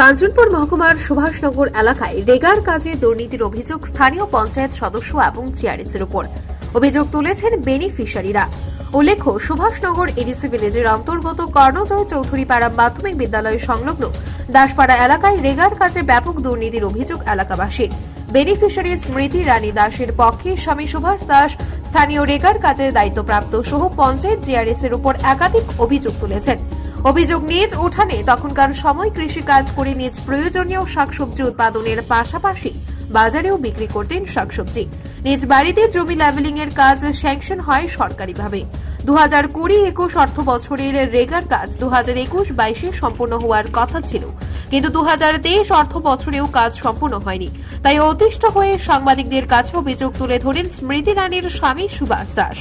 কাঞ্চনপুর মহকুমার সুভাষনগর এলাকায় রেগার কাজে দুর্নীতির অভিযোগ স্থানীয় পঞ্চায়েত সদস্য এবং চেয়ারিসের উপর অভিযোগ তুলেছেন বেনিফিশিয়ারিরা উল্লেখ্য সুভাষনগর এডিসি ভিলেজের অন্তর্গত কর্ণজয় চৌধুরী পাড়া মাধ্যমিক বিদ্যালয় সংলগ্ন দাসপাড়া এলাকায় রেগার কাজে ব্যাপক দুর্নীতির অভিযোগ এলাকাবাসীর বেনিফিশিয়ারি স্মৃতি রানী দাসের পক্ষে স্বামী সুভাষ দাস স্থানীয় রেগার কাজের দায়িত্বপ্রাপ্ত সহ পঞ্চায়েত জিআরএস এর উপর একাধিক অভিযোগ তুলেছেন অভিযোগ নিজ উঠানে তখনকার সময় কৃষি কাজ করে নিজ প্রয়োজনীয় শাকসবজি উৎপাদনের পাশাপাশি বাজারেও বিক্রি করতেন শাকসবজি নিজ বাড়িতে জমি লেভেলিং এর কাজ স্যাংশন হয় সরকারিভাবে দু হাজার কুড়ি একুশ অর্থ বছরের রেগার কাজ দু হাজার একুশ বাইশে সম্পূর্ণ হওয়ার কথা ছিল কিন্তু দু হাজার তেইশ অর্থ বছরেও কাজ সম্পূর্ণ হয়নি তাই অতিষ্ঠ হয়ে সাংবাদিকদের কাছে অভিযোগ তুলে ধরেন স্মৃতি রানীর স্বামী সুভাষ দাস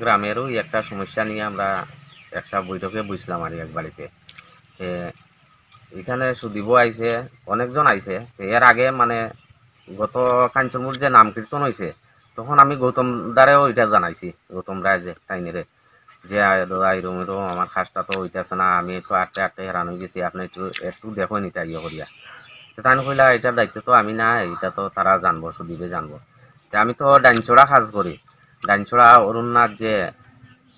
গ্রামেরও একটা সমস্যা নিয়ে আমরা একটা বৈঠকে বুঝলাম আর এক বাড়িতে এখানে সুদীপও আইছে অনেকজন আইছে এর আগে মানে গত কাঞ্চনপুর যে নাম কীর্তন হয়েছে তখন আমি গৌতম দ্বারেও ওইটা জানাইছি গৌতম রায় যে টাইনেরে যে আইরম এরম আমার খাসটা তো আছে না আমি একটু আটটে আটটে হেরান হয়ে গেছি আপনি একটু একটু দেখুন এটা ইয়ে করিয়া তো তাই কইলা এটার দায়িত্ব তো আমি না এটা তো তারা জানবো সুদীপে জানবো তো আমি তো ডাইনছোড়া কাজ করি ডাইনছোড়া অরুণনাথ যে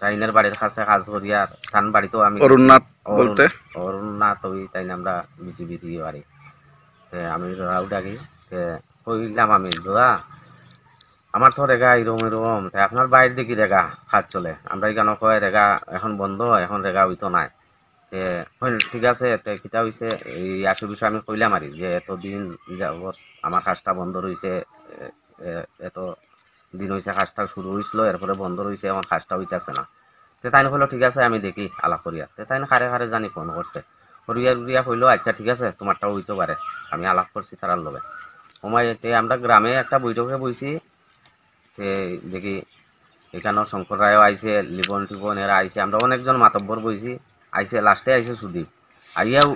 তাইনার বাড়ির কাছে কাজ করি আর বাড়িতেও আমি অরুণনাথ বলতে অরুণনাথ ওই তাই আমরা বিজিবি দিয়ে বাড়ি আমি রাউ ডাকি কইলাম আমি দাদা আমার তো রেগা আপনার বাইর দিকে রেগা খাত চলে আমরা এখানে কয় রেগা এখন বন্ধ এখন রেগা হইতো নাই ঠিক আছে কিতা হয়েছে এই আসু বিষয়ে আমি কইলাম আর যে এতদিন যাবত আমার কাজটা বন্ধ রয়েছে এত দিন হয়েছে কাজটা শুরু হয়েছিল এরপরে বন্ধ রয়েছে আমার কাজটা হইতেছে না তে তাই হলো ঠিক আছে আমি দেখি আলাপ করিয়া তে তাই খারে খারে জানি ফোন করছে করিয়া উড়িয়া হইলো আচ্ছা ঠিক আছে তোমারটাও হইতে পারে আমি আলাপ করছি তারার লোভে ওমায় তে আমরা গ্রামে একটা বৈঠকে বইছি তে দেখি এখানেও শঙ্কর রায়ও আইসে লিবন টিবন এরা আইসে আমরা অনেকজন মাতব্বর বইছি আইসে লাস্টে আইসে সুদীপ আইয়াও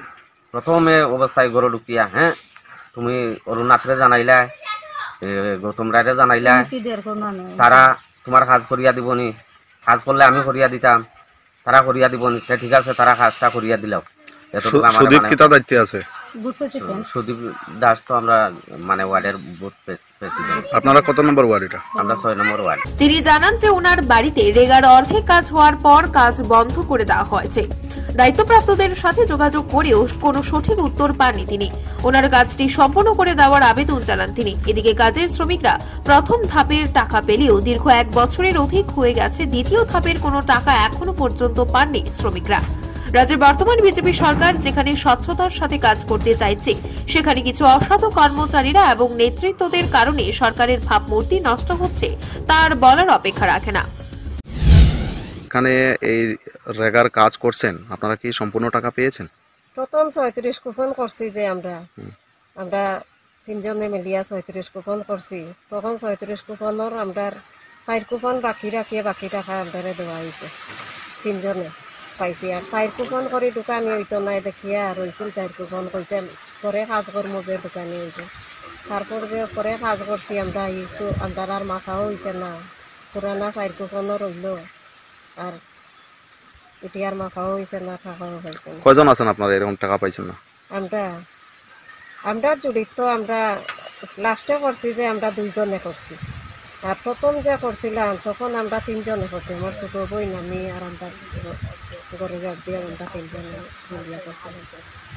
প্রথমে অবস্থায় গড়ে ঢুকিয়া হ্যাঁ তুমি অরুণনাথরে জানাইলা তোমরা জানাইলা তারা তোমার কাজ করিয়া দিবনি কাজ করলে আমি করিয়া দিতাম তারা করিয়া দিবনি ঠিক আছে তারা কাজটা করিয়া দিলাও মানে- মানে তিনি জানান যে ওনার বাড়িতে রেগার অর্ধেক কাজ হওয়ার পর কাজ বন্ধ করে দেওয়া হয়েছে দায়িত্বপ্রাপ্তদের সাথে যোগাযোগ করেও কোনো সঠিক উত্তর পাননি তিনি ওনার কাজটি সম্পূর্ণ করে দেওয়ার আবেদন জানান তিনি এদিকে কাজের শ্রমিকরা প্রথম ধাপের টাকা পেলেও দীর্ঘ এক বছরের অধিক হয়ে গেছে দ্বিতীয় ধাপের কোনো টাকা এখনো পর্যন্ত পাননি শ্রমিকরা রাজ্যের বর্তমান বিজেপি সরকার যেখানে স্বচ্ছতার সাথে কাজ করতে চাইছে সেখানে কিছু অসাধু কর্মচারীরা এবং নেতৃত্বদের কারণে সরকারের ভাবমূর্তি নষ্ট হচ্ছে তার বলার অপেক্ষা রাখে না যেখানে এই রেগার কাজ করছেন আপনারা কি সম্পূর্ণ টাকা পেয়েছেন প্রথম ছয়ত্রিশ কুপন করছি যে আমরা আমরা তিনজনে মিলিয়া ছয়ত্রিশ কুপন করছি তখন ছয়ত্রিশ কুপনের আমরা চার কুপন বাকি রাখিয়ে বাকি টাকা আমরা দেওয়া হয়েছে তিনজনে পাইছি আর চার কুপন করে ওই তো নাই দেখিয়া আর হইছিল চার কুপন কইতে পরে কাজ করবো যে দোকানে হইতো তারপর যে পরে কাজ করছি আমরা আমরা আর মাথাও হইতে না পুরানা চার কুপনও রইলো আর এটি আর মাখাও হয়েছে না খাওয়াও হয়েছে কজন আছেন আপনারা এরকম টাকা পাইছেন না আমরা আমরা জুড়ির তো আমরা লাস্টে করছি যে আমরা দুইজনে করছি আর প্রথম যে করছিলাম তখন আমরা তিনজনে করছি আমার ছোটো বই নামি আর আমরা গরু গাছ দিয়ে আমরা তিনজনে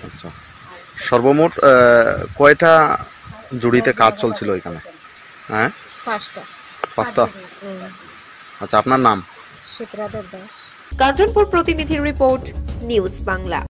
আচ্ছা সর্বমোট কয়টা জুড়িতে কাজ চলছিল এখানে হ্যাঁ পাঁচটা পাঁচটা আচ্ছা আপনার নাম শিবরাদের কাঞ্চনপুর প্রতিনিধির রিপোর্ট নিউজ বাংলা